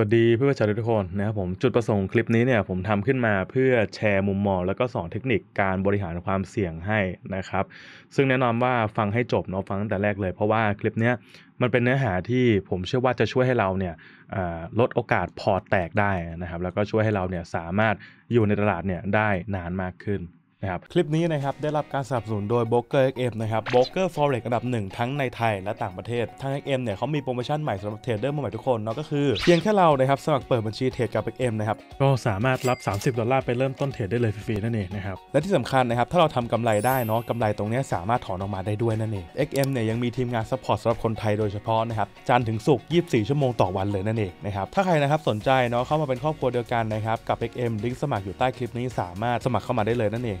วัสดีเพื่อนชาวทุกคนนะครับผมจุดประสงค์คลิปนี้เนี่ยผมทำขึ้นมาเพื่อแชร์มุมมองแล้วก็สอนเทคนิคการบริหารความเสี่ยงให้นะครับซึ่งแน่นอนว่าฟังให้จบเนาะฟังตั้งแต่แรกเลย เพราะว่าคลิปนี้มันเป็นเนื้อหาที่ผมเชื่อว่าจะช่วยให้เราเนี่ยลดโอกาสพอร์ตแตกได้นะครับแล้วก็ช่วยให้เราเนี่ยสามารถอยู่ในตลาดเนี่ยได้นานมากขึ้นนะครับคลิปนี้นะครับ ได้รับการสนับสนุนโดยโบเกอร์ XM นะครับโ b เกอร์ Forex อันดับหนึ่งทั้งในไทยและต่างประเทศทาง XM เนี่ยเขามีโปรโมชั่นใหม่สำหรับเทรดเดอร์ใหม่ทุกคนเนาะก็คือเพียงแค่เรานะครับ สมัครเปิดบัญชีเทรดกับ XM นะครับ ก็สามารถรับ 30 ดอลลาร์ไปเริ่มต้นเทรดได้เลยฟรีๆ นั่นเองนะครับและที่สำคัญนะครับถ้าเราทำกำไรได้เนาะกำไรตรงนี้สามารถถอนออกมาได้ด้วยนั่นเอง XM เนี่ยยังมีทีมงานซัพพอร์ตสำหรับคนไทยโดยเฉพาะนะครับจันถึงศุกร์24 ชั่วโมงต่อวันเลยนั่นเองนะครับถ้าใครนะครับสนใจเนาะเข้ามาเป็นครอบครัวเดียวกันนะครับกับ XM ลิงก์สมัครอยู่ใต้คลิปนี้สามารถสมัครเข้ามาได้เลยนั่นเอง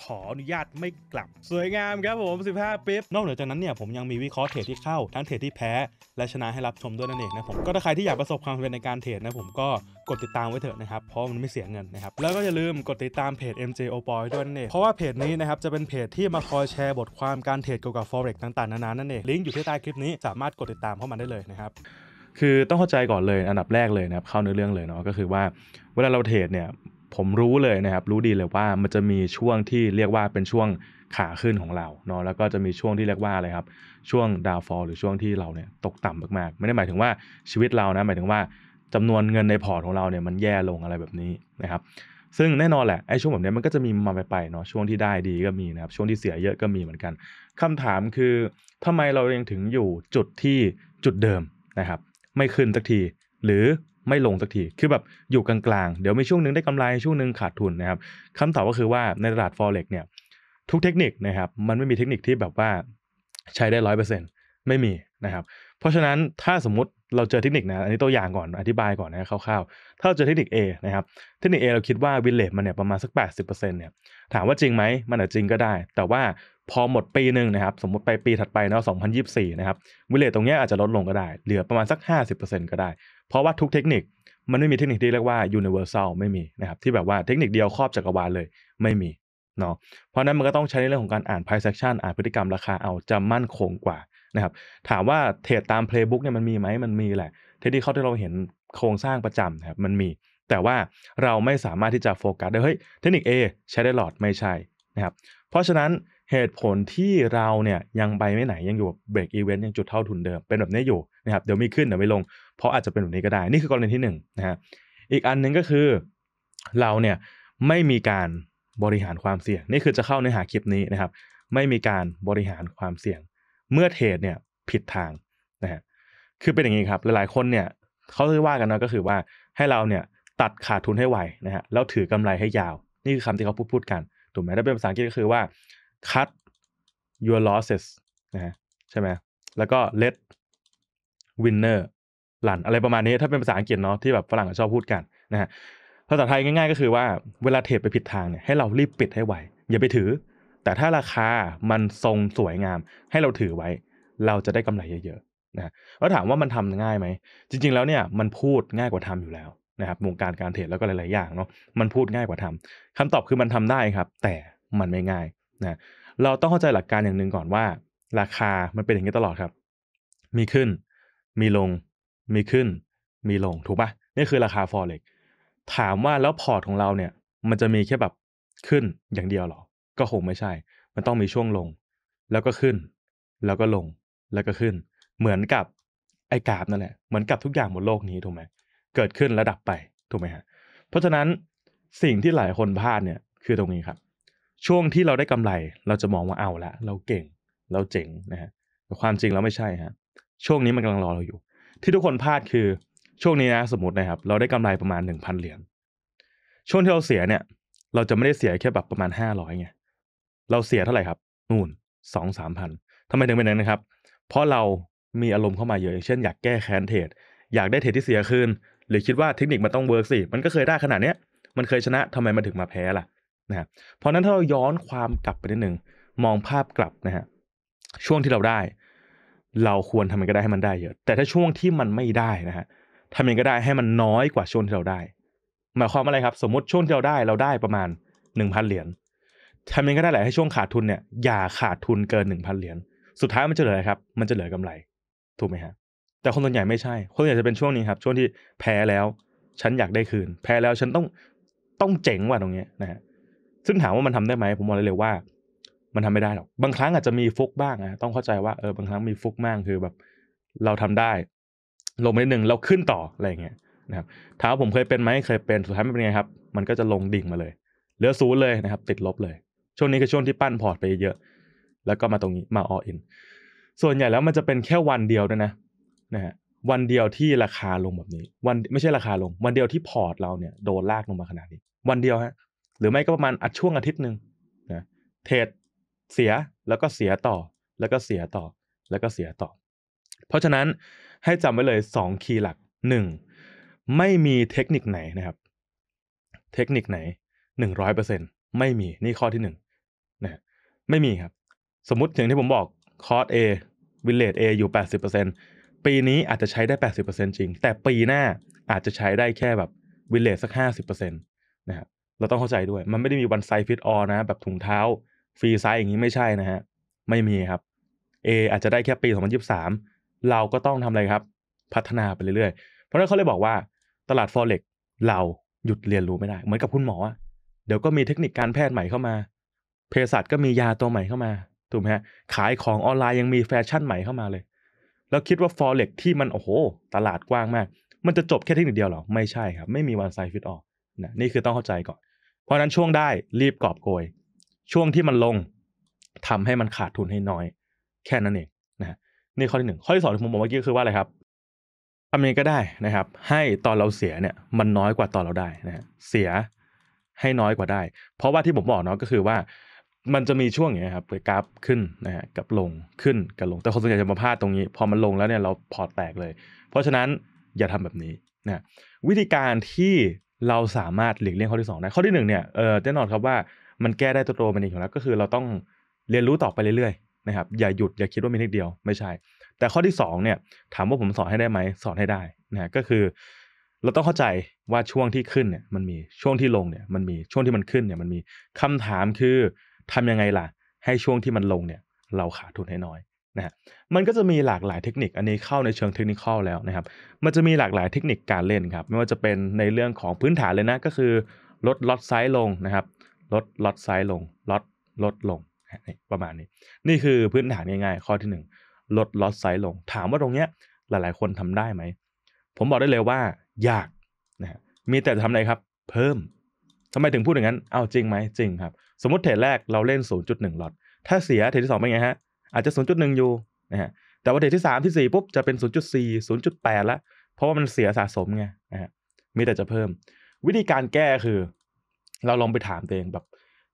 ขออนุญาตไม่กลับสวยงามครับผม 15ปิ๊บนอกเหนือจากนั้นเนี่ยผมยังมีวิเคราะห์เทรดที่เข้า ทั้งเทรดที่แพ้ และชนะให้รับชมด้วยนั่นเองนะผม ก็ถ้าใครที่อยากประสบความสำเร็จในการเทรดนะผมก็กดติดตามไว้เถอะนะครับ เพราะมันไม่เสียเงินนะครับ แล้วก็อย่าลืมกดติดตามเพจ MJ o p o y ด้วยนั่นเอง เพราะว่าเพจนี้นะครับจะเป็นเพจที่มาคอยแชร์บทความการเทรดเกี่ยวกับ forex ต่างๆ นานานั่นเองลิงก์อยู่ที่ใต้คลิปนี้สามารถกดติดตามเข้ามาได้เลยนะครับ คือต้องเข้าใจก่อนเลยอันดับแรกเลยนะครับเข้าเนื้อเรื่องเลยเนาะก็คือว่า เวลาเราเทรดเนี่ยผมรู้เลยนะครับรู้ดีเลยว่ามันจะมีช่วงที่เรียกว่าเป็นช่วงขาขึ้นของเราเนาะแล้วก็จะมีช่วงที่เรียกว่าอะไรครับช่วงดาวฟอลหรือช่วงที่เราเนี่ยตกต่ำมาก ๆ ไม่ได้หมายถึงว่าชีวิตเรานะหมายถึงว่าจำนวนเงินในพอร์ตของเราเนี่ยมันแย่ลงอะไรแบบนี้นะครับ ซึ่งแน่นอนแหละไอ้ช่วงแบบนี้มันก็จะมีมาไปๆเนาะช่วงที่ได้ดีก็มีนะครับ ช่วงที่เสียเยอะก็มีเหมือนกัน คำถามคือ ทำไมเรายังถึงอยู่จุดที่จุดเดิมนะครับ ไม่ขึ้นสักทีหรือไม่ลงสักที คือแบบอยู่กลาง ๆ เดี๋ยวมีช่วงหนึ่งได้กำไรช่วงหนึ่งขาดทุนนะครับคำตอบก็คือว่าในตลาด forex เนี่ยทุกเทคนิคนะครับมันไม่มีเทคนิคที่แบบว่าใช้ได้ร้อยเปอร์เซ็นต์ไม่มีนะครับ เพราะฉะนั้นถ้าสมมติเราเจอเทคนิคนะอันนี้ตัวอย่างก่อนอธิบายก่อนนะคร่าวๆถ้าเราเจอเทคนิค A นะครับเทคนิค A เราคิดว่าวินเลทมันเนี่ยประมาณสัก 80%เนี่ยถามว่าจริงไหมมันอาจจริงก็ได้ แต่ว่าพอหมดปีหนึ่งนะครับสมมติไปปีถัดไปเนาะองพันะครับวินเลทตรงนี้อาจจะลดลงก็ได้ เหลือประมาณสัก 50%ก็ได้เพราะว่าทุกเทคนิค มันไม่มีเทคนิคที่เรียกว่า universal ไม่มีนะครับ ที่แบบว่าเทคนิคเดียวครอบจักรวาลเลยไม่มีเนาะ เพราะนั้นมันก็ต้องใช้ในเรื่องของการอ่าน price action อ่านพฤติกรรมราคา เอาจะมั่นคงกว่านะครับ ถามว่าเทรดตาม playbook เนี่ยมันมีไหม มันมีแหละ เทคนิคเขาที่เราเห็นโครงสร้างประจำนะครับ มันมี แต่ว่าเราไม่สามารถที่จะโฟกัสได้ เฮ้ย เทคนิค A ใช้ได้หลอดไม่ใช่นะครับ เพราะฉะนั้นเหตุผลที่เราเนี่ยยังไปไม่ไหนยังอยู่เบรกอีเวนต์ยังจุดเท่าทุนเดิมเป็นแบบนี้อยู่นะครับเดี๋ยวมีขึ้นเดี๋ยวไม่ลงเพราะอาจจะเป็นแบบนี้ก็ได้ นี่คือกรณีที่1นนะฮะอีกอันหนึ่งก็คือเราเนี่ยไม่มีการบริหารความเสี่ยง นี่คือจะเข้าเนื้อหาคลิปนี้นะครับ ไม่มีการบริหารความเสี่ยง เมื่อเทรดเนี่ยผิดทางนะฮะคือเป็นอย่างนี้ครับ หลายๆคนเนี่ยเขาจะว่ากันนะก็คือว่าให้เราเนี่ยตัดขาดทุนให้ไวนะฮะแล้วถือกำไรให้ยาว นี่คือคำที่เขาพูดพูดกันถูกไหมถ้าเป็นภาษาอังกฤษก็คือว่า cut your losses นะฮะใช่ไหมแล้วก็ let วินเนอร์หลันอะไรประมาณนี้ถ้าเป็นภาษาอังกฤษเนาะที่แบบฝรั่งชอบพูดกันนะฮะภาษาไทยง่ายๆก็คือว่าเวลาเทรดไปผิดทางเนี่ยให้เรารีบปิดให้ไว อย่าไปถือ แต่ถ้าราคามันทรงสวยงาม ให้เราถือไว้ เราจะได้กำไรเยอะๆนะแล้วถามว่ามันทำง่ายไหม จริงๆแล้วเนี่ยมันพูดง่ายกว่าทำอยู่แล้วนะครับวงการการเทรดแล้วก็หลาย ๆอย่างเนาะมันพูดง่ายกว่าทำ คำตอบคือมันทำได้ครับ แต่มันไม่ง่ายนะเราต้องเข้าใจหลักการอย่างหนึ่งก่อนว่า ราคามันเป็นอย่างนี้ตลอดครับ มีขึ้นมีลง มีขึ้น มีลง ถูกปะนี่คือราคา forex ถามว่าแล้วพอร์ตของเราเนี่ย มันจะมีแค่แบบขึ้นอย่างเดียวหรอ ก็คงไม่ใช่ มันต้องมีช่วงลง แล้วก็ขึ้น แล้วก็ลง แล้วก็ขึ้น เหมือนกับไอ้กราฟนั่นแหละ เหมือนกับทุกอย่างบนโลกนี้ ถูกไหม เกิดขึ้นระดับไป ถูกไหมฮะ เพราะฉะนั้นสิ่งที่หลายคนพลาดเนี่ย คือตรงนี้ครับ ช่วงที่เราได้กำไร เราจะมองว่าเอาละ เราเก่ง เราเจ๋งนะฮะ แต่ความจริงเราไม่ใช่ฮะช่วงนี้มันกำลังรอเราอยู่ ที่ทุกคนพลาดคือ ช่วงนี้นะสมมตินะครับ เราได้กำไรประมาณหนึ่งพันเหรียญช่วงที่เราเสียเนี่ย เราจะไม่ได้เสียแค่แบบประมาณห้าร้อยไงเราเสียเท่าไหร่ครับ นู่นสองสามพันทำไมถึงเป็นนั้นครับ เพราะเรามีอารมณ์เข้ามาเยอะ อย่างเช่นอยากแก้แค้นเทรดอยากได้เทรดที่เสียคืนหรือคิดว่าเทคนิคมันต้องเวิร์กสิมันก็เคยได้ขนาดเนี้ยมันเคยชนะ ทำไมมันถึงมาแพ้ล่ะนะเพราะนั้นถ้าเราย้อนความกลับไปนิดหนึ่งมองภาพกลับนะฮะช่วงที่เราได้เราควรทำมันก็ได้ให้มันได้เยอะ แต่ถ้าช่วงที่มันไม่ได้นะฮะทำมันก็ได้ให้มันน้อยกว่าช่วงที่เราได้ หมายความอะไรครับ สมมติช่วงที่เราได้เราได้ประมาณหนึ่งพันเหรียญทำมันก็ได้แหละให้ช่วงขาดทุนเนี่ยอย่าขาดทุนเกินหนึ่งพันเหรียญสุดท้ายมันจะเหลืออะไรครับ มันจะเหลือกำไร ถูกไหมฮะแต่คนส่วนใหญ่ไม่ใช่ คนส่วนใหญ่จะเป็นช่วงนี้ครับ ช่วงที่แพ้แล้ว ฉันอยากได้คืน แพ้แล้วฉันต้องต้องเจ๋งว่ะตรงเนี้ยนะฮะซึ่งถามว่ามันทำได้ไหมผมบอกเลยว่ามันทำไม่ได้หรอกบางครั้งอาจจะมีฟุกบ้างนะต้องเข้าใจว่าเออบางครั้งมีฟุกมากคือแบบ เราทำได้ ลงไปหนึ่งเราขึ้นต่ออะไรเงี้ยนะครับถามว่าผมเคยเป็นไหมเคยเป็นสุดท้ายไม่เป็นไงครับ มันก็จะลงดิ่งมาเลยเหลือศูนย์เลยนะครับ ติดลบเลย ช่วงนี้คือช่วงที่ปั้นพอร์ตไปเยอะ แล้วก็มาตรงนี้มาออินส่วนใหญ่แล้วมันจะเป็นแค่วันเดียวด้วยนะนะฮะวันเดียวที่ราคาลงแบบนี้ วันไม่ใช่ราคาลง วันเดียวที่พอร์ตเราเนี่ยโดนลากลงมาขนาดนี้ วันเดียวฮะ หรือไม่ก็ประมาณอัดช่วงอาทิตย์หนึ่งนะ เทรดเสียแล้วก็เสียต่อแล้วก็เสียต่อแล้วก็เสียต่อ เพราะฉะนั้นให้จำไว้เลย 2 คีย์หลัก 1. ไม่มีเทคนิคไหนนะครับ เทคนิคไหน 100%ไม่มีนี่ข้อที่1นะไม่มีครับ สมมติ อย่างที่ผมบอกคอร์ส A วิลเลจ A อยู่ 80%ปีนี้อาจจะใช้ได้ 80%จริง แต่ปีหน้าอาจจะใช้ได้แค่แบบวิลเลจสัก 50%นะครับเราต้องเข้าใจด้วยมันไม่ได้มีวันไซฟิตออนะแบบถุงเท้าฟรีไซส์อย่างนี้ไม่ใช่นะฮะไม่มีครับ A อาจจะได้แค่ปี 2023 เราก็ต้องทำอะไรครับ พัฒนาไปเรื่อยๆเพราะนั้นเขาเลยบอกว่าตลาด Forex เราหยุดเรียนรู้ไม่ได้ เหมือนกับคุณหมอเดี๋ยวก็มีเทคนิคการแพทย์ใหม่เข้ามา เภสัชก็มียาตัวใหม่เข้ามา ถูกไหมฮะขายของออนไลน์ยังมีแฟชั่นใหม่เข้ามาเลย แล้วคิดว่า Forex ที่มันโอ้โหตลาดกว้างมาก มันจะจบแค่เทคนิคเดียวหรอไม่ใช่ครับไม่มีวันไซฟิตออกนะนี่คือต้องเข้าใจก่อนเพราะนั้นช่วงได้รีบกอบโกยช่วงที่มันลงทำให้มันขาดทุนให้น้อยแค่นั้นเองนะนี่ข้อที่หนึ่งข้อที่สองที่ผมบอกเมื่อกี้คือว่าอะไรครับทำยังไงก็ได้นะครับ ให้ตอนเราเสียเนี่ย มันน้อยกว่าตอนเราได้นะเสียให้น้อยกว่าได้ เพราะว่าที่ผมบอกเนาะก็คือว่ามันจะมีช่วงอย่างเงี้ยครับกราฟขึ้นนะฮะกับลงขึ้นกับลงแต่คนส่วนใหญ่จะมาพลาดตรงนี้ พอมันลงแล้วเนี่ยเราพอแตกเลย เพราะฉะนั้นอย่าทำแบบนี้นะวิธีการที่เราสามารถหลีกเลี่ยงข้อที่2ได้ข้อที่1เนี่ยเออแน่นอนครับว่ามันแก้ได้ตัวตัวมันเองอยู่แล้วก็คือเราต้องเรียนรู้ต่อไปเรื่อยๆนะครับอย่าหยุดอย่าคิดว่ามีนิดเดียว ไม่ใช่ แต่ข้อที่ 2 เนี่ย ถามว่าผมสอนให้ได้ไหมสอนให้ได้นะก็คือเราต้องเข้าใจว่าช่วงที่ขึ้นเนี่ยมันมีช่วงที่ลงเนี่ย มันมีช่วงที่มันขึ้นเนี่ยมันมีคำถามคือทำยังไงล่ะ ให้ช่วงที่มันลงเนี่ย เราขาดทุนให้น้อยนะฮะมันก็จะมีหลากหลายเทคนิคอันนี้เข้าในเชิงเทคนิคแล้วนะครับมันจะมีหลากหลายเทคนิคการเล่นครับ ไม่ว่าจะเป็นในเรื่องของพื้นฐานเลยนะ ก็คือลดล็อตไซส์ลงนะครับลดลดไซส์ลง ลดลดลง ประมาณนี้ นี่คือพื้นฐานง่ายๆ ข้อที่ 1 ลดลดไซส์ลง ถามว่าตรงเนี้ย หลายๆ คนทำได้ไหม ผมบอกได้เลยว่า ยากนะมีแต่จะทำอะไรครับ เพิ่ม ทำไมถึงพูดอย่างนั้น เอาจริงไหม จริงครับ สมมติเทรดแรกเราเล่น 0.1ลอตถ้าเสียเทรดที่2เป็นไงฮะ อาจจะ 0.1 อยู่นะฮะ แต่ว่าเทรดที่ 3ที่4ปุ๊บจะเป็น 0.4 0.8 แล้ว เพราะว่ามันเสียสะสมไงนะฮะ มีแต่จะเพิ่ม วิธีการแก้คือเราลองไปถามตัวเองแบบ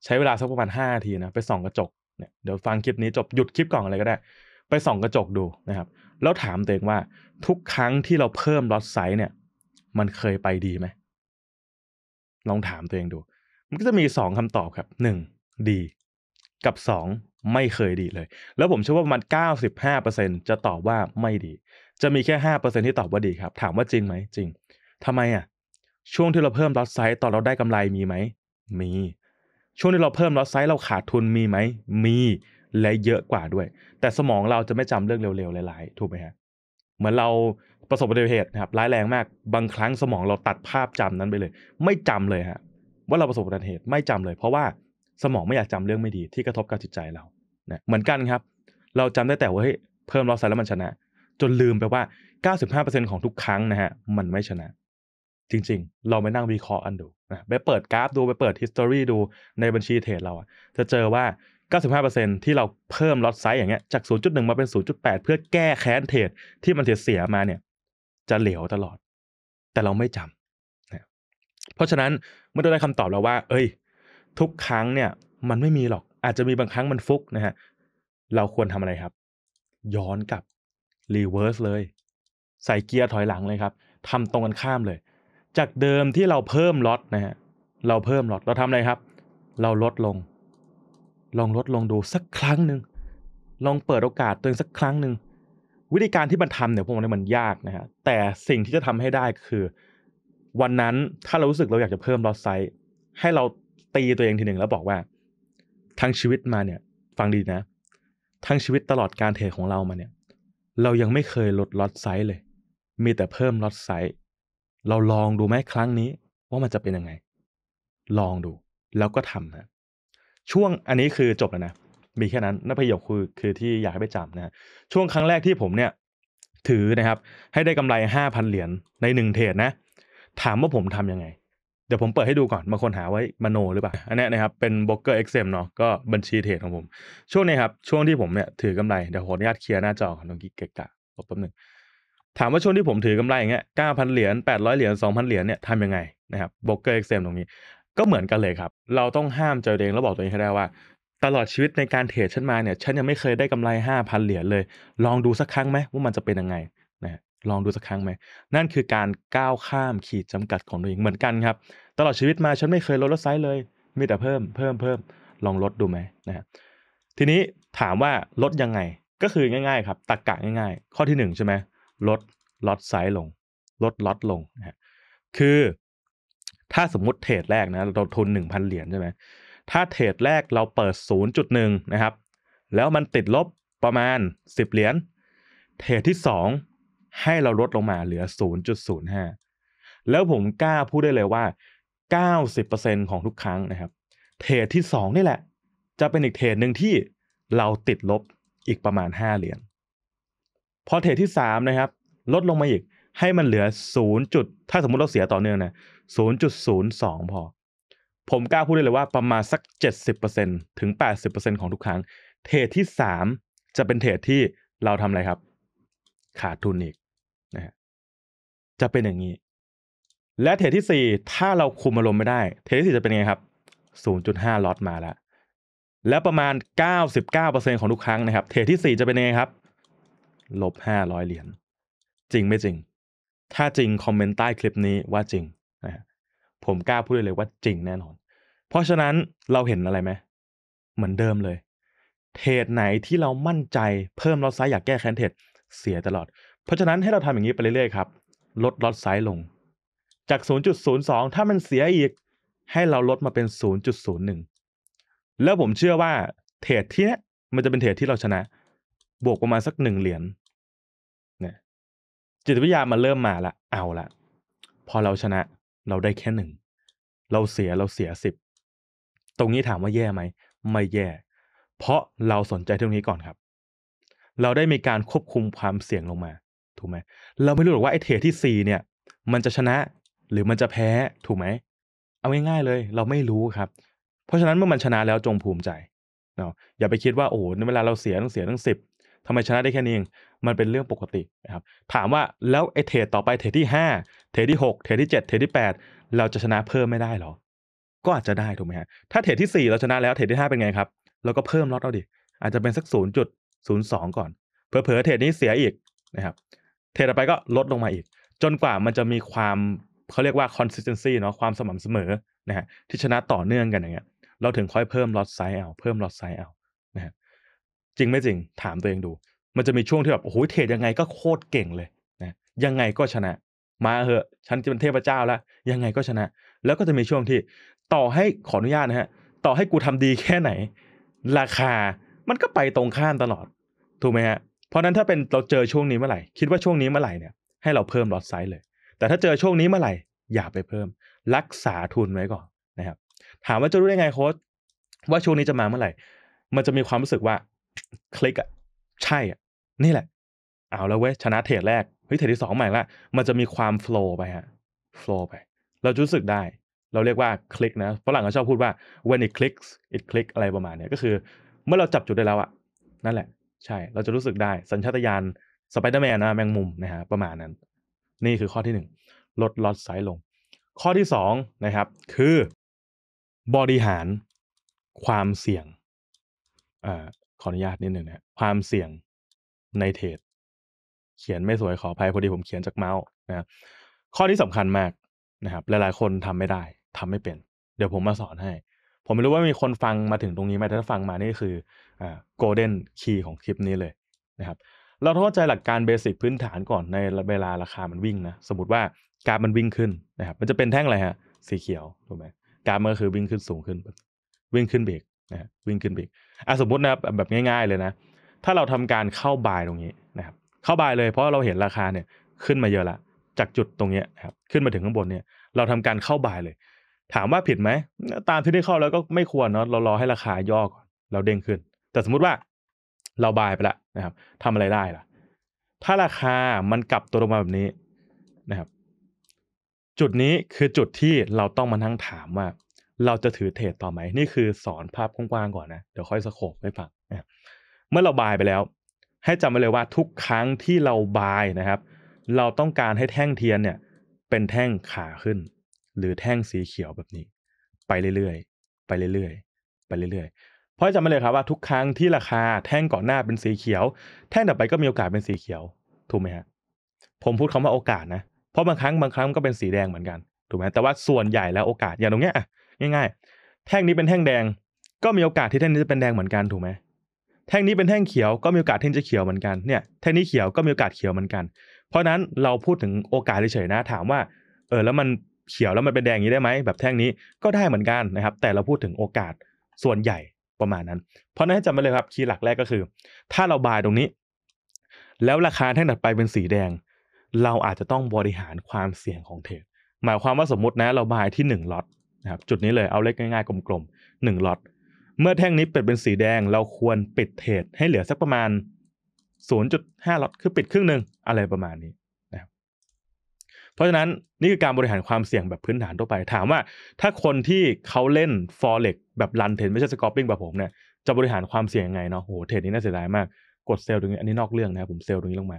ใช้เวลาสักประมาณห้าทีนะ ไปส่องกระจกเนี่ยเดี๋ยวฟังคลิปนี้จบหยุดคลิปก่อนอะไรก็ได้ ไปส่องกระจกดูนะครับ แล้วถามตัวเองว่าทุกครั้งที่เราเพิ่มลอตไซส์เนี่ย มันเคยไปดีไหม ลองถามตัวเองดู มันก็จะมีสองคำตอบครับหนึ่งดีกับสองไม่เคยดีเลย แล้วผมเชื่อว่าประมาณนจะตอบว่าไม่ดี จะมีแค่ห้าเเปอร์ซ็นที่ตอบว่าดีครับ ถามว่าจริงไหมจริงทำไมอ่ะช่วงที่เราเพิ่มลอตไซส์ตอนเราได้กำไรมีไหม มี ช่วงที่เราเพิ่มลอตไซส์เราขาดทุนมีไหม มี และเยอะกว่าด้วย แต่สมองเราจะไม่จำเรื่องเร็ว ๆหลาย ๆ ถูกไหมฮะ เหมือนเราประสบอุบัติเหตุนะครับร้ายแรงมาก บางครั้งสมองเราตัดภาพจำนั้นไปเลย ไม่จำเลยฮะว่าเราประสบอุบัติเหตุไม่จำเลย เพราะว่าสมองไม่อยากจำเรื่องไม่ดี ที่กระทบกับจิตใจเรานะเหมือนกันครับ เราจำได้แต่ว่าเฮ้ยเพิ่มลอตไซส์แล้วมันชนะ จนลืมไปว่า 95%ของทุกครั้งนะฮะมันไม่ชนะจริง ๆ เราไปนั่งวิเคราะห์อันดูนะไปเปิดกราฟดู ไปเปิดฮิสตอรีดูในบัญชีเทรดเราอะจะเจอว่า 95%ที่เราเพิ่มล็อตไซส์อย่างเงี้ยจาก 0.1 มาเป็น 0.8 เพื่อแก้แค้นเทรดที่มันเสียมาเนี่ยจะเหลวตลอด แต่เราไม่จำนะเพราะฉะนั้นเมื่อได้คำตอบแล้วว่า เอ้ย ทุกครั้งเนี่ย มันไม่มีหรอกอาจจะมีบางครั้งมันฟุกนะฮะเราควรทำอะไรครับ ย้อนกลับรีเวิร์สเลย ใส่เกียร์ถอยหลังเลยครับทำตรงกันข้ามเลยจากเดิมที่เราเพิ่มล็อตนะฮะ เราเพิ่มล็อต เราทำอะไรครับ เราลดลง ลองลดลงดูสักครั้งหนึ่ง ลองเปิดโอกาสตัวเองสักครั้งหนึ่ง วิธีการที่มันทำเนี่ยผมว่ามันยากนะฮะ แต่สิ่งที่จะทำให้ได้คือ วันนั้นถ้าเรารู้สึกเราอยากจะเพิ่มล็อตไซส์ให้เราตีตัวเองทีหนึ่งแล้วบอกว่า ทั้งชีวิตมาเนี่ย ฟังดีนะ ทั้งชีวิตตลอดการเทรดของเรามาเนี่ยเรายังไม่เคยลดล็อตไซส์เลย มีแต่เพิ่มล็อตไซส์เราลองดูไหมครั้งนี้ว่ามันจะเป็นยังไง ลองดูแล้วก็ทำนะ ช่วงอันนี้คือจบแล้วนะ มีแค่นั้นนักประโยคคือคือที่อยากให้ไปจำนะช่วงครั้งแรกที่ผมเนี่ย ถือนะครับ ให้ได้กำไรห้าพันเหรียญในหนึ่งเทรดนะ ถามว่าผมทํำยังไง เดี๋ยวผมเปิดให้ดูก่อนบางคนหาไว้มโนหรือเปล่าอันนี้นะครับเป็นบล็อกเกอร์เอ็กเซมเนาะก็บัญชีเทรดของผม ช่วงนี้ครับช่วงที่ผมเนี่ยถือกำไรเดี๋ยวขออนุญาตเคลียร์หน้าจอของน้องกิ๊กเกะลบแป๊บหนึ่งถามว่าช่วงที่ผมถือกำไร อย่างเงี้ยเก้าพันเหรียญแปดร้อยเหรียญสองพันเหรียญเนี่ยทำยังไงนะครับบล็อกเกอร์เอ็กเซมตรงนี้ ก็เหมือนกันเลยครับ เราต้องห้ามใจตัวเองแล้วบอกตัวเองให้ได้ว่า ตลอดชีวิตในการเทรดฉันมาเนี่ยฉันยังไม่เคยได้กำไรห้าพันเหรียญเลย ลองดูสักครั้งไหมว่ามันจะเป็นยังไงนะ ลองดูสักครั้งไหม นั่นคือการก้าวข้ามขีดจำกัดของตัวเองเหมือนกันครับ ตลอดชีวิตมาฉันไม่เคยลดลดไซส์เลย มีแต่เพิ่ม เพิ่ม เพิ่ม ลองลดดูไหมนะทีนี้ถามว่าลดยังไงก็คือง่ายๆครับตักกะง่าย ๆ ข้อที่1ใช่ไหมลดลดอไซส์ลงลดลดอลงนะคือถ้าสมมุติเทรดแรกนะเราทุน 1,000 เหรียญใช่ไหมถ้าเทรดแรกเราเปิด 0.1นะครับแล้วมันติดลบประมาณ 10 เหรียญ เทรดที่ 2 ให้เราลดลงมาเหลือ 0.05 แล้วผมกล้าพูดได้เลยว่า 90%ของทุกครั้งนะครับเทรดที่ 2 นี่แหละ จะเป็นอีกเทรดหนึ่งที่เราติดลบอีกประมาณ 5 เหรียญพอเทรดที่สามนะครับ ลดลงมาอีก ให้มันเหลือศูนย์จุดถ้าสมมติเราเสียต่อเนื่องนะศูนย์จุดศูนย์สองพอ ผมกล้าพูดได้เลยว่าประมาณสักเจ็ดสิบเปอร์เซ็นถึงแปดสิบเปอร์เซ็นของทุกครั้ง เทรดที่สามจะเป็นเทรดที่เราทำอะไรครับ ขาดทุนอีกนะฮะจะเป็นอย่างนี้ และเทรดที่สี่ถ้าเราคุมอารมณ์ไม่ได้ เทรดที่สี่จะเป็นไงครับศูนย์จุดห้าลอตมาแล้วและประมาณ 99%ของทุกครั้งนะครับเทรดที่สี่จะเป็นไงครับลบห้าร้อยเหรียญจริงไม่จริง ถ้าจริงคอมเมนต์ใต้คลิปนี้ว่าจริงนะผมกล้าพูดเลยว่าจริงแน่นอน เพราะฉะนั้นเราเห็นอะไรไหมเหมือนเดิมเลย เทรดไหนที่เรามั่นใจ เพิ่มลอตไซส์อยากแก้แค้นเทรดเสียตลอด เพราะฉะนั้นให้เราทำอย่างนี้ไปเรื่อยๆครับ ลดลอตไซส์ลง จาก 0.02 ถ้ามันเสียอีก ให้เราลดมาเป็น 0.01 แล้วผมเชื่อว่า เทรดที่นี้มันจะเป็นเทรดที่เราชนะบวกประมาณสักหนึ่งเหรียญเนี่ยจิตวิทยามันเริ่มมาละ เอาละพอเราชนะ เราได้แค่หนึ่งเราเสียเราเสียสิบตรงนี้ถามว่าแย่ไหม ไม่แย่ เพราะเราสนใจเรื่องนี้ก่อนครับ เราได้มีการควบคุมความเสี่ยงลงมา ถูกไหมเราไม่รู้หรอกว่าไอ้เทรดที่สี่เนี่ย มันจะชนะหรือมันจะแพ้ถูกไหมเอาง่ายๆเลย เราไม่รู้ครับ เพราะฉะนั้นเมื่อมันชนะแล้วจงภูมิใจเนาะอย่าไปคิดว่าโอ้ในเวลาเราเสียต้องเสียตั้งสิบทำไมชนะได้แค่นี้เองมันเป็นเรื่องปกตินะครับ ถามว่าแล้วไอ้เทรดต่อไป เทรดที่5เทรดที่6เทรดที่7เทรดที่8เราจะชนะเพิ่มไม่ได้หรอ ก็อาจจะได้ถูกไหมฮะ ถ้าเทรดที่ 4 เราชนะแล้วเทรดที่ 5 เป็นไงครับเราก็เพิ่มล็อตเอาดิ อาจจะเป็นสัก0.02ก่อน เผลอๆ เทรดนี้เสียอีกนะครับ เทรดต่อไปก็ลดลงมาอีก จนกว่ามันจะมีความเขาเรียกว่า consistency เนาะ ความสม่ำเสมอนะฮะ ที่ชนะต่อเนื่องกันอย่างเงี้ย เราถึงค่อยเพิ่มล็อตไซส์เอา เพิ่มล็อตไซส์เอาจริงไม่จริงถามตัวเองดู มันจะมีช่วงที่แบบโอ้โหเทรดยังไงก็โคตรเก่งเลยนะยังไงก็ชนะ มาเหอะฉันจะเป็นเทพเจ้าแล้วยังไงก็ชนะ แล้วก็จะมีช่วงที่ต่อให้ขออนุญาตนะฮะต่อให้กูทำดีแค่ไหน ราคามันก็ไปตรงข้ามตลอด ถูกไหมฮะเพราะนั้นถ้าเป็นเราเจอช่วงนี้เมื่อไหร่คิดว่าช่วงนี้เมื่อไหร่เนี่ยให้เราเพิ่มลอตไซส์เลย แต่ถ้าเจอช่วงนี้เมื่อไหร่อย่าไปเพิ่มรักษาทุนไว้ก่อนนะครับ ถามว่าจะรู้ได้ไงโค้ชว่าช่วงนี้จะมาเมื่อไหร่ มันจะมีความรู้สึกว่าคลิกอะใช่อะนี่แหละ เอาแล้วเว้ย ชนะเทรดแรกเฮ้ยเทรดที่สองใหม่ละมันจะมีความโฟล์ไปฮะโฟล์ไปเรารู้สึกได้ เราเรียกว่าคลิกนะฝรั่งเขาชอบพูดว่า when it clicks it click อะไรประมาณเนี้ยก็คือเมื่อเราจับจุดได้แล้วอะนั่นแหละ ใช่เราจะรู้สึกได้สัญชาตญาณสไปเดอร์แมนนะแมงมุมนะฮะ ประมาณนั้น นี่คือข้อที่หนึ่งลดลอตไซส์ลง ข้อที่สองนะครับ คือบริหาร ความเสี่ยงอ่าขออนุญาตนิดหนึ่งนะความเสี่ยงในเทรดเขียนไม่สวยขออภัย พอดีผมเขียนจากเมาส์นะข้อที่สำคัญมากนะครับ หลาย ๆคนทำไม่ได้ ทำไม่เป็น เดี๋ยวผมมาสอนให้ ผมไม่รู้ว่ามีคนฟังมาถึงตรงนี้ไหมถ้าฟังมานี่คืออ่าโกลเด้นคีย์ของคลิปนี้เลยนะครับเราเข้าใจหลักการเบสิกพื้นฐานก่อนในเวลาราคามันวิ่งนะ สมมติว่ากราฟมันวิ่งขึ้นนะครับมันจะเป็นแท่งอะไรฮะ สีเขียวถูกไหมกราฟมันก็คือวิ่งขึ้นสูงขึ้นวิ่งขึ้นเบรกนะวิ่งขึ้นไป อ่ะสมมตินะแบบง่าย ๆเลยนะ ถ้าเราทำการเข้าบายตรงนี้นะครับ เข้าบายเลย เพราะเราเห็นราคาเนี่ยขึ้นมาเยอะละ จากจุดตรงนี้นะครับ ขึ้นมาถึงข้างบนเนี่ย เราทำการเข้าบายเลย ถามว่าผิดไหม ตามที่ได้เข้าแล้วก็ไม่ควรเนาะเรารอให้ราคาย่อก่อนเราเด้งขึ้น แต่สมมติว่า เราบายไปละนะครับ ทำอะไรได้ล่ะ ถ้าราคามันกลับตัวลงมาแบบนี้นะครับ จุดนี้คือจุดที่เราต้องมานั่งถามว่าเราจะถือเทรดต่อไหมนี่คือสอนภาพกว้างๆก่อนนะ เดี๋ยวค่อยสโคบให้ฟังเมื่อเราบายไปแล้ว ให้จำไว้เลยว่าทุกครั้งที่เราบายนะครับ เราต้องการให้แท่งเทียนเนี่ยเป็นแท่งขาขึ้น หรือแท่งสีเขียวแบบนี้ ไปเรื่อยๆไปเรื่อยๆไปเรื่อยๆเพราะจำไว้เลยครับว่าทุกครั้งที่ราคาแท่งก่อนหน้าเป็นสีเขียว แท่งต่อไปก็มีโอกาสเป็นสีเขียวถูกไหมฮะผมพูดคำว่าโอกาสนะเพราะบางครั้งบางครั้งก็เป็นสีแดงเหมือนกันถูกไหมแต่ว่าส่วนใหญ่แล้วโอกาสอย่างตรงเนี้ยง่าย ๆ แท่งนี้เป็นแท่งแดง ก็มีโอกาสที่แท่งนี้จะเป็นแดงเหมือนกันถูกไหมแท่งนี้เป็นแท่งเขียว ก็มีโอกาสที่จะเขียวเหมือนกัน เนี่ย แท่งนี้เขียว ก็มีโอกาสเขียวเหมือนกัน เพราะนั้น เราพูดถึงโอกาสเฉยๆนะ ถามว่า เออ แล้วมันเขียวแล้วมันเป็นแดงอย่างนี้ได้ไหม แบบแท่งนี้ก็ได้เหมือนกันนะครับ แต่เราพูดถึงโอกาสส่วนใหญ่ประมาณนั้น เพราะนั้นจำไว้เลยครับคีย์หลักแรกก็คือ ถ้าเราบายตรงนี้ แล้วราคาแท่งถัดไปเป็นสีแดง เราอาจจะต้องบริหารความเสี่ยงของเทรด หมายความว่าสมมตินะ เราบายที่1ล็อตครับจุดนี้เลยเอาเลขง่ายๆ กลมๆ1ล็อตเมื่อแท่งนี้เปิดเป็นสีแดง เราควรปิดเทรดให้เหลือสักประมาณ 0.5ล็อตคือปิดครึ่งหนึ่งอะไรประมาณนี้นะครับเพราะฉะนั้นนี่คือการบริหารความเสี่ยงแบบพื้นฐานทั่วไป ถามว่าถ้าคนที่เขาเล่น forex แบบรันเทรดไม่ใช่สกอปปิ้งแบบผมเนี่ยจะบริหารความเสี่ยงยังไงเนาะโหเทรดนี้น่าเสียดายมากกดเซลล์ตรงนี้อันนี้นอกเรื่องนะครับผมเซลล์ตรงนี้ลงมา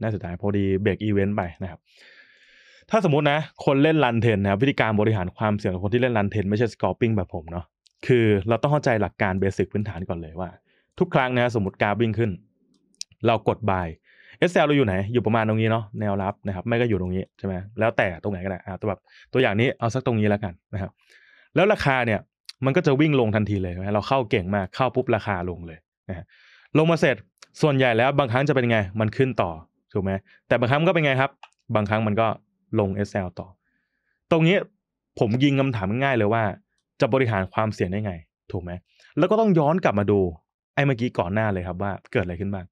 น่าเสียดายพอดีเบรกอีเวนต์ไปนะครับถ้าสมมตินะ คนเล่นลันเทนนะวิธีการบริหารความเสี่ยงของคนที่เล่นลันเทน ไม่ใช่สกอร์ปิ้งแบบผมเนาะคือเราต้องเข้าใจหลักการเบสิกพื้นฐานก่อนเลยว่า ทุกครั้งนะสมมติการวิ่งขึ้น เรากดบายเอสเราอยู่ไหน อยู่ประมาณตรงนี้เนาะแนวรับนะครับ ไม่ก็อยู่ตรงนี้ใช่ไหมแล้วแต่ตรงไหนก็ได้อ่าตัวแบบตัวอย่างนี้เอาสักตรงนี้แล้วกันนะครับ แล้วราคาเนี่ย มันก็จะวิ่งลงทันทีเลยเราเข้าเก่งมากเข้าปุ๊บราคาลงเลยนะลงมาเสร็จส่วนใหญ่แล้ว บางครั้งจะเป็นไงมันขึ้นต่อถูกไหมแต่บางครั้งก็เป็นไงครับ บางครั้งมันก็ลง SL ต่อ ตรงนี้ผมยิงคำถามง่ายเลยว่า จะบริหารความเสี่ยงได้ไง ถูกไหม แล้วก็ต้องย้อนกลับมาดูไอ้เมื่อกี้ก่อนหน้าเลยครับว่า เกิดอะไรขึ้นบ้าง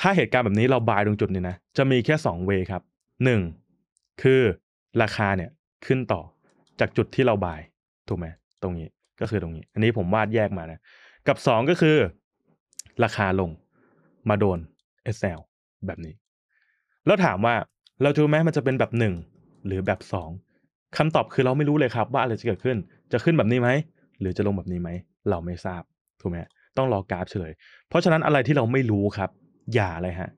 ถ้าเหตุการณ์แบบนี้เราบายตรงจุดนี้นะ จะมีแค่2เวครับ 1. คือราคาเนี่ยขึ้นต่อ จากจุดที่เราบายถูกไหมตรงนี้ ก็คือตรงนี้ อันนี้ผมวาดแยกมานะกับ2ก็คือ ราคาลงมาโดน SL แบบนี้ แล้วถามว่าเราจะรู้ไหมมันจะเป็นแบบหนึ่งหรือแบบสองคำตอบคือเราไม่รู้เลยครับว่าอะไรจะเกิดขึ้น จะขึ้นแบบนี้ไหม หรือจะลงแบบนี้ไหม เราไม่ทราบ ถูกไหมต้องรอกราฟเฉลยเพราะฉะนั้นอะไรที่เราไม่รู้ครับ อย่าอะไรฮะ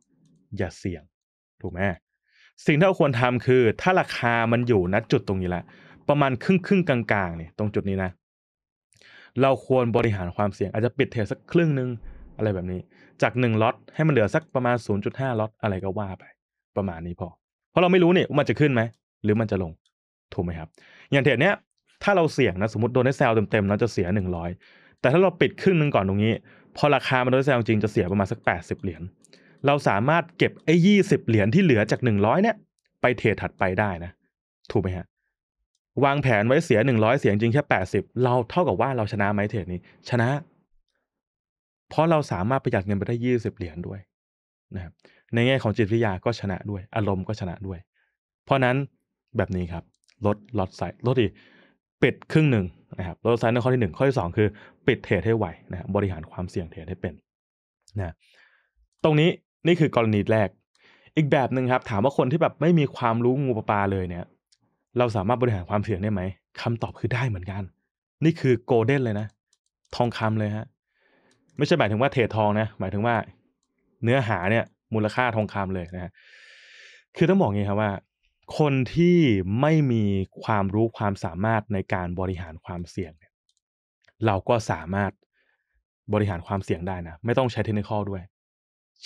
อย่าเสี่ยง ถูกไหมสิ่งที่เราควรทำคือ ถ้าราคามันอยู่ณจุดตรงนี้และประมาณครึ่งครึ่งกลางๆเนี่ยตรงจุดนี้นะ เราควรบริหารความเสี่ยงอาจจะปิดเทรดสักครึ่งหนึ่งอะไรแบบนี้ จากหนึ่งล็อตให้มันเหลือสักประมาณ 0.5ล็อตอะไรก็ว่าไป ประมาณนี้พอเพราะเราไม่รู้นี่มันจะขึ้นไหมหรือมันจะลงถูกไหมครับ อย่างเทรดเนี้ย ถ้าเราเสี่ยงนะสมมติโดนไอ้เซลเต็มๆเราจะเสีย 100 แต่ถ้าเราปิดครึ่งนึ่งก่อนตรงนี้ พอราคามันโดนไอ้เซลจริงจะเสียประมาณ สัก 80 เหรียญเราสามารถเก็บไอ้ยี่สิบเหรียญที่เหลือจาก 100เนี่ย ไปเทรดถัดไปได้นะถูกไหมฮะวางแผนไว้เสีย 100 เสียงจริงแค่80เราเท่ากับว่าเราชนะไหมเทรดนี้ ชนะ เพราะเราสามารถประหยัดเงินไปได้20เหรียญด้วย นะครับในแง่ของจิตวิทยาก็ชนะด้วยอารมณ์ก็ชนะด้วย เพราะนั้นแบบนี้ครับลดลดายลดอีปิดครึ่งหนึ่งนะครับลดายในข้อที่หนึ่งข้อที่สองคือ ปิดเทรดให้ไหวนะบริหารความเสี่ยงเทรดให้เป็นนะตรงนี้นี่คือกรณีแรก อีกแบบหนึ่งครับ ถามว่าคนที่แบบไม่มีความรู้งูปลาเลยเนี่ย เราสามารถบริหารความเสี่ยงได้ไหมคำตอบคือได้เหมือนกัน นี่คือโกลเด้นเลยนะ ทองคำเลยฮะไม่ใช่หมายถึงว่าเทรดทองนะหมายถึงว่า เนื้อหาเนี่ยมูลค่าทองคำเลยนะฮะคือต้องบอกงี้ครับว่า คนที่ไม่มีความรู้ความสามารถในการบริหารความเสี่ยงเนี่ย เราก็สามารถบริหารความเสี่ยงได้นะ ไม่ต้องใช้เทคนิคด้วย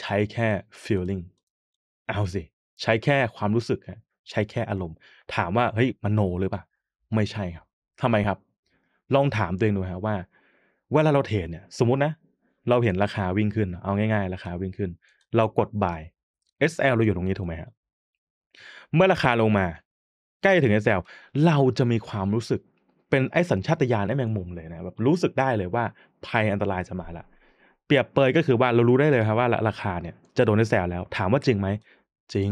ใช้แค่ feeling เอาสิ ใช้แค่ความรู้สึกใช้แค่อารมณ์ ถามว่าเฮ้ยมันโนหรือเปล่าไม่ใช่ครับทำไมครับ ลองถามตัวเองดูฮะว่า เวลาเราเทรดเนี่ย สมมตินะ เราเห็นราคาวิ่งขึ้น เอาง่ายๆ ราคาวิ่งขึ้นเรากด buy SL เราอยู่ตรงนี้ถูกไหมครับเมื่อราคาลงมา ใกล้ถึง SL เราจะมีความรู้สึกเป็นไอสัญชาตญาณไอแมงมุมเลยนะแบบรู้สึกได้เลยว่าภัยอันตรายจะมาละเปรียบเปยก็คือว่า เรารู้ได้เลยครับว่าราคาเนี่ย จะโดนแซวแล้ว ถามว่าจริงไหม จริง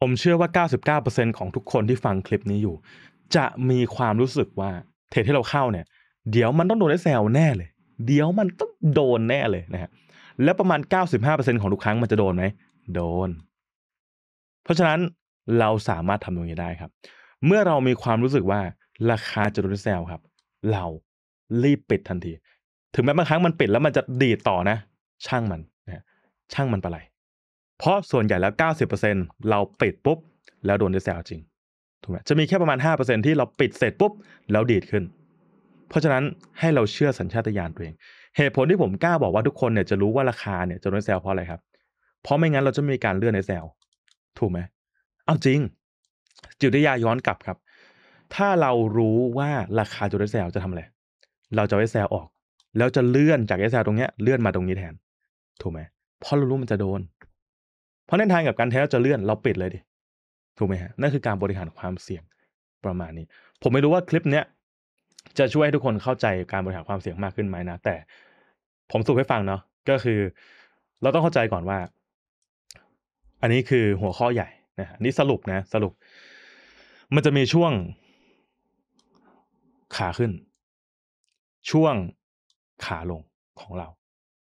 ผมเชื่อว่า 99%ของทุกคนที่ฟังคลิปนี้อยู่ จะมีความรู้สึกว่า เทรดที่เราเข้าเนี่ยเดี๋ยวมันต้องโดนแซวแน่เลย เดี๋ยวมันต้องโดนแน่เลยนะครับแล้วประมาณ 95%ของทุกครั้งมันจะโดนไหม โดน เพราะฉะนั้นเราสามารถทำตรงนี้ได้ครับ เมื่อเรามีความรู้สึกว่าราคาจะโดนแซวครับ เรารีบปิดทันที ถึงแม้บางครั้งมันปิดแล้วมันจะดีดต่อนะ ช่างมันนะช่างมันไปเลย เพราะส่วนใหญ่แล้ว90%เราปิดปุ๊บแล้วโดนแซวจริง ถูกไหมจะมีแค่ประมาณ5%ที่เราปิดเสร็จปุ๊บแล้วดีดขึ้น เพราะฉะนั้นให้เราเชื่อสัญชาตญาณตัวเองเหตุผลที่ผมกล้าบอกว่าทุกคนเนี่ยจะรู้ว่าราคาเนี่ยจะลดเซลเพราะอะไรครับ เพราะไม่งั้นเราจะมีการเลื่อนในเซลถูกไหม เอาจริงจิตวิทยาย้อนกลับครับ ถ้าเรารู้ว่าราคาจุดเซลจะทำอะไร เราจะไว้เซลออก แล้วจะเลื่อนจากไอเซล ตรงเนี้ยเลื่อนมาตรงนี้แทน ถูกไหม เพราะเรารู้มันจะโดน เพราะแนทางกับการแท้เราจะเลื่อนเราปิดเลยดิ ถูกไหมฮะ นั่นคือการบริหารความเสี่ยง ประมาณนี้ ผมไม่รู้ว่าคลิปเนี้ยจะช่วยให้ทุกคนเข้าใจ การบริหารความเสี่ยงมากขึ้นไหมนะแต่ผมสุปให้ฟังเนาะก็คือ เราต้องเข้าใจก่อนว่า อันนี้คือหัวข้อใหญ่นะอันนี้สรุปนะสรุป มันจะมีช่วงขาขึ้น ช่วงขาลงของเรา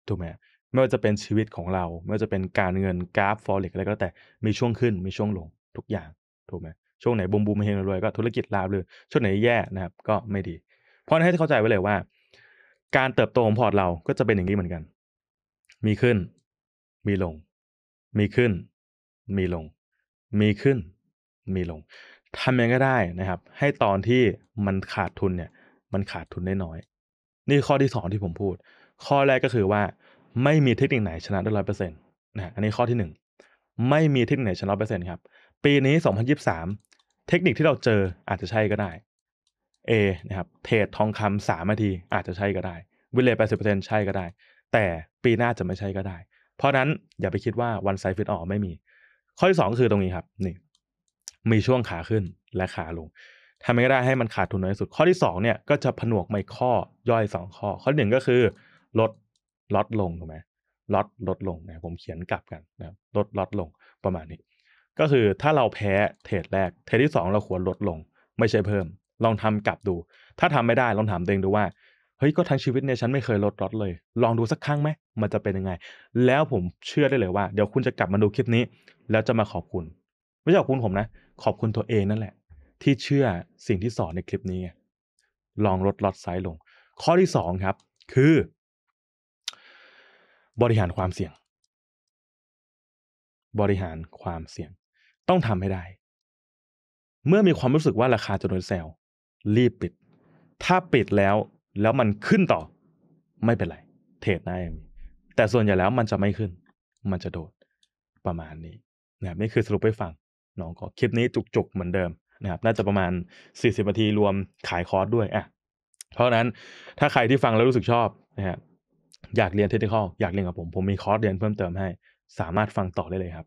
ถูกไหมไม่ว่าจะเป็นชีวิตของเราไม่ว่าจะเป็นการเงินกราฟฟอเร็กอะไรก็แต่มีช่วงขึ้นมีช่วงลง ทุกอย่างถูกไหมช่วงไหนบูมบูมเฮงรวยก็ธุรกิจลาบเลยช่วงไหนแย่นะครับ ก็ไม่ดี เพราะนันให้เข้าใจไว้เลยว่า การเติบโตของพอร์ตเราก็จะเป็นอย่างนี้เหมือนกัน มีขึ้น มีลง มีขึ้น มีลง มีขึ้น มีลงทำยังไงก็ได้นะครับ ให้ตอนที่มันขาดทุนเนี่ย มันขาดทุนได้น้อย นี่ข้อที่สองที่ผมพูด ข้อแรกก็คือว่าไม่มีเทคนิคไหนชนะได้ร้อยเปอร์เซ็นต์นะอันนี้ข้อที่หนึ่งไม่มีเทคนิคไหนชนะร้อยเปอร์เซ็นต์ครับปีนี้สองพันยิบสามเทคนิคที่เราเจออาจจะใช่ก็ได้ A นะครับ เทรดทองคำสามนาที อาจจะใช่ก็ได้ วิเลย์แปดสิบเปอร์เซ็นใช่ก็ได้ แต่ปีหน้าจะไม่ใช่ก็ได้ เพราะนั้น อย่าไปคิดว่าวันไซฟิตออกไม่มี ข้อที่สองคือตรงนี้ครับ นี่ มีช่วงขาขึ้นและขาลงทำไงก็ได้ให้มันขาดทุนน้อยสุด ข้อที่สองเนี่ยก็จะผนวกไม่ข้อย่อยสองข้อ ข้อหนึ่งก็คือ ลดลดลงถูกไหมลดลดลงนะผมเขียนกลับกันนะ ลดลดลงประมาณนี้ก็คือถ้าเราแพ้เทรดแรก เทรดที่ 2 เราควรลดลง ไม่ใช่เพิ่ม ลองทำกลับดู ถ้าทำไม่ได้ลองถามตัวเองดูว่าเฮ้ยก็ทั้งชีวิตเนี่ยฉันไม่เคยลดลดเลย ลองดูสักครั้งไหม มันจะเป็นยังไง แล้วผมเชื่อได้เลยว่าเดี๋ยวคุณจะกลับมาดูคลิปนี้ แล้วจะมาขอบคุณไม่ใช่ขอบคุณผมนะ ขอบคุณตัวเองนั่นแหละ ที่เชื่อสิ่งที่สอนในคลิปนี้ ลองลดลดไซส์ลง ข้อที่สองครับ คือ บริหารความเสี่ยง บริหารความเสี่ยงต้องทำให้ได้ เมื่อมีความรู้สึกว่าราคาจะโดนแซว รีบปิด ถ้าปิดแล้ว แล้วมันขึ้นต่อ ไม่เป็นไร เทรดได้ แต่ส่วนใหญ่แล้วมันจะไม่ขึ้น มันจะโดด ประมาณนี้นะครับนี่คือสรุปให้ฟัง น้องก็คลิปนี้จุกๆเหมือนเดิมนะครับน่าจะประมาณ 40นาทีรวมขายคอร์สด้วย อ่ะ เพราะนั้นถ้าใครที่ฟังแล้วรู้สึกชอบนะฮะอยากเรียนเทคนิคอยากเรียนกับผม ผมมีคอร์สเรียน เพิ่มเติมให้ สามารถฟังต่อได้เลยครับ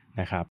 นะครับ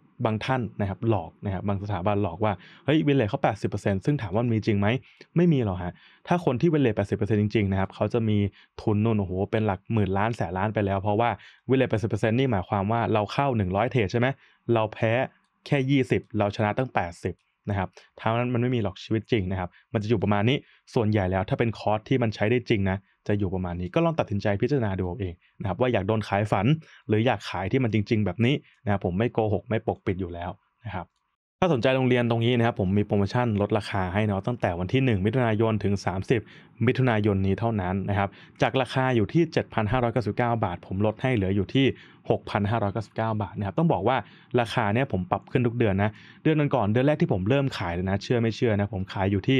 บางท่านนะครับ หลอกนะครับ บางสถาบันหลอกว่า เฮ้ยเวเลทเขา 80%ซึ่งถามว่ามีจริงไหมไม่มีหรอกฮะ ถ้าคนที่เวเลท80%จริง ๆ นะครับเขาจะมีทุนนู่นโอ้โหเป็นหลักหมื่นล้านแสนล้านไปแล้ว เพราะว่าเวเลท80%นี่หมายความว่าเราเข้า 100 เทรดใช่ไหมเราแพ้แค่ 20 เราชนะตั้ง 80นะครับถ้ามันไม่มีหรอกชีวิตจริงนะครับ มันจะอยู่ประมาณนี้ ส่วนใหญ่แล้วถ้าเป็นคอร์สที่มันใช้ได้จริงนะ จะอยู่ประมาณนี้ ก็ลองตัดสินใจพิจารณาดูเองนะครับว่าอยากโดนขายฝัน หรืออยากขายที่มันจริงๆแบบนี้นะครับผมไม่โกหกไม่ปกปิดอยู่แล้วนะครับ ถ้าสนใจโรงเรียนตรงนี้นะครับผมมีโปรโมชั่นลดราคาให้นะตั้งแต่วันที่ 1 มิถุนายนถึง30มิถุนายนนี้เท่านั้นนะครับจากราคาอยู่ที่ 7,599บาท ผมลดให้เหลืออยู่ที่6,599 บาทนะครับ ต้องบอกว่าราคาเนี่ยผมปรับขึ้นทุกเดือนนะ เดือนก่อนเดือนแรกที่ผมเริ่มขายเลยนะ เชื่อไม่เชื่อนะผมขายอยู่ที่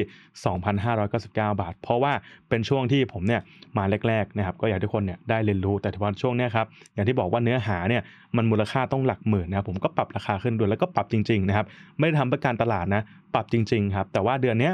2,599 บาท เพราะว่าเป็นช่วงที่ผมเนี่ยมาแรกๆนะครับ ก็อยากทุกคนเนี่ยได้เรียนรู้ แต่วันช่วงเนี้ยครับ อย่างที่บอกว่าเนื้อหาเนี่ยมันมูลค่าต้องหลักหมื่นนะครับผมก็ปรับราคาขึ้นด้วย แล้วก็ปรับจริง ๆ นะครับ ไม่ได้ทำเพื่อการตลาดนะ ปรับจริง ๆ ครับ แต่ว่าเดือนเนี้ย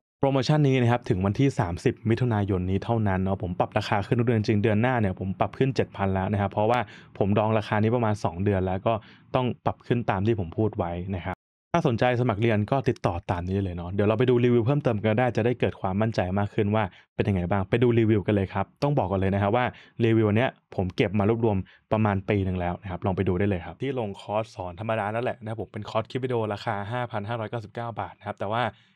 บโปรโมชั่นนี้นะครับถึงวันที่ 30 มิถุนายนนี้เท่านั้นเนาะผมปรับราคาขึ้นเดือนจริงเดือนหน้าเนี่ยผมปรับขึ้น 7,000 แล้วนะครับเพราะว่าผมดองราคานี้ประมาณ 2 เดือนแล้วก็ต้องปรับขึ้นตามที่ผมพูดไว้นะครับถ้าสนใจสมัครเรียนก็ติดต่อตามนี้เลยเนาะเดี๋ยวเราไปดูรีวิวเพิ่มเติมกันได้ จะได้เกิดความมั่นใจมากขึ้นว่าเป็นยังไงบ้างไปดูรีวิวกันเลยครับต้องบอกก่อนเลยนะครับว่ารีวิวเนี้ยผมเก็บมารวบรวมประมาณปีหนึ่งแล้วนะครับลองไปดูได้เลยครับที่ลงคอร์สสอนธรรมดานั่นแหละนะผมเป็นคอร์สคลิปวิดีโอราคา5,599 บาทนะครับแต่ว่า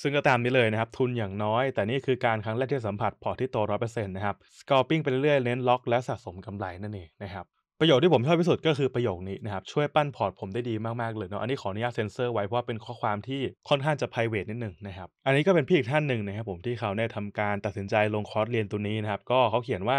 ซึ่งก็ตามนี้เลยนะครับ ทุนอย่างน้อย แต่นี่คือการครั้งแรกที่สัมผัสพอที่โตร้อยเปอร์เซ็นต์นะครับสกอร์ปิ้งไปเรื่อยเน้นล็อกและสะสมกำไรนั่นเองนะครับ ประโยชน์ที่ผมชอบที่สุดก็คือประโยคนี้นะครับ ช่วยปั้นพอร์ตผมได้ดีมากๆเลยเนาะ อันนี้ขออนุญาตเซ็นเซอร์ไว้ เพราะเป็นข้อความที่ค่อนข้างจะไพรเวทนิดหนึ่งนะครับอันนี้ก็เป็นพี่อีกท่านหนึ่งนะครับผมที่เขาได้ทำการตัดสินใจลงคอร์สเรียนตัวนี้นะครับก็เขาเขียนว่า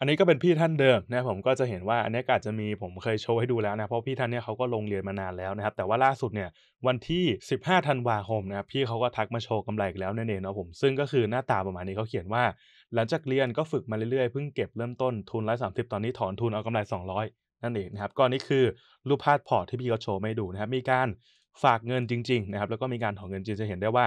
อันนี้ก็เป็นพี่ท่านเดิมนะผมก็จะเห็นว่าอันนี้อาจจะมีผมเคยโชว์ให้ดูแล้วนะเพราะพี่ท่านเนี่ยเขาก็ลงเรียนมานานแล้วนะครับแต่ว่าล่าสุดเนี่ยวันที่ 15ธันวาคมนะพี่เขาก็ทักมาโชว์กำไรอีกแล้วนั่นเองเนาะผมซึ่งก็คือหน้าตาประมาณนี้เขาเขียนว่า หลังจากเรียนก็ฝึกมาเรื่อยๆเพิ่งเก็บเริ่มต้น ทุนร้อยสาตอนนี้ถอนทุนเอากำไร 200นั่นเองนะครับก็นี่คือรูปภาพพอร์ตที่พี่เขาโชว์ไม่ดูนะครับมีการฝากเงินจริงๆนะครับแล้วก็มีการถอนเงินจริงจะเห็นได้ว่า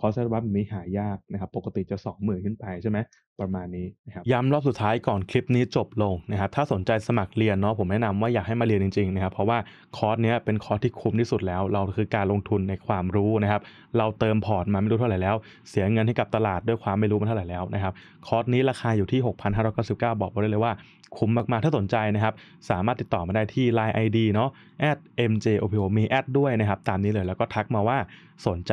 คอร์สบัฟนี้หายากนะครับ ปกติจะ20,000ขึ้นไปใช่ไหม ประมาณนี้นะครับ ย้ำรอบสุดท้ายก่อนคลิปนี้จบลงนะครับ ถ้าสนใจสมัครเรียนเนาะ ผมแนะนำว่าอยากให้มาเรียนจริงๆนะครับ เพราะว่าคอร์สเนี้ยเป็นคอร์สที่คุ้มที่สุดแล้ว เราคือการลงทุนในความรู้นะครับ เราเติมพอร์ตมาไม่รู้เท่าไหร่แล้ว เสียเงินให้กับตลาดด้วยความไม่รู้มาเท่าไหร่แล้วนะครับ คอร์สนี้ราคาอยู่ที่6,599บอกไว้เลยว่าคุ้มมากๆ ถ้าสนใจนะครับ สามารถติดต่อมาได้ที่ Line ID เนาะ @mjopo มีแอดด้วยนะครับ ตามนี้เลยแล้วก็ทักมาว่าสนใจ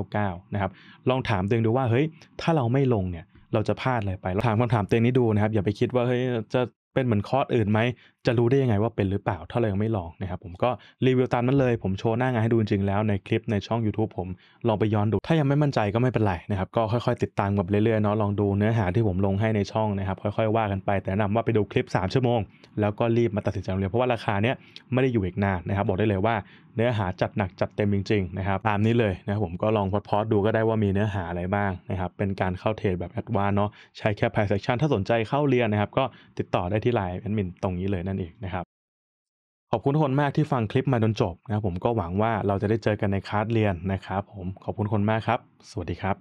6599 นะครับ ลองถามตัวเองดูว่าเฮ้ย ถ้าเราไม่ลงเนี่ย เราจะพลาดอะไรไปเราถามคำถามตัวเองนี้ดูนะครับ อย่าไปคิดว่า เฮ้ย จะเป็นเหมือนคอร์สอื่นไหม จะรู้ได้ยังไงว่าเป็นหรือเปล่าถ้าเรายังไม่ลองนะครับ ผมก็รีวิวตามนั้นเลย ผมโชว์หน้างานให้ดูจริงๆแล้วในคลิปในช่อง YouTube ผม ลองไปย้อนดู ถ้ายังไม่มั่นใจก็ไม่เป็นไรนะครับ ก็ค่อยๆติดตามกับเรื่อยๆเนาะ ลองดูเนื้อหาที่ผมลงให้ในช่องนะครับ ค่อยๆ ว่ากันไป แต่แนะนำว่าไปดูคลิป 3 ชั่วโมงแล้วก็รีบมาตัดสินใจเลย เพราะว่าราคาเนี้ยไม่ได้อยู่อีกนานนะครับ บอกได้เลยว่าเนื้อหาจัดหนักจัดเต็มจริง ๆ นะครับตามนี้เลยนะผมก็ลองพอดพอดดูก็ได้ว่ามีเนื้อหาอะไรบ้างนะครับเป็นการเข้าเทรดแบบแอดวานเนาะใช้แค่ไพ i ์เซ c t i o ถ้าสนใจเข้าเรียนนะครับ ก็ติดต่อได้ที่ไลน์แอดมินตรงนี้เลยนั่นเองนะครับ ขอบคุณทุกคนมากที่ฟังคลิปมาจนจบนะผมก็หวังว่าเราจะได้เจอกันในคลาสเรียนนะครับผมขอบคุณคนมากครับ สวัสดีครับ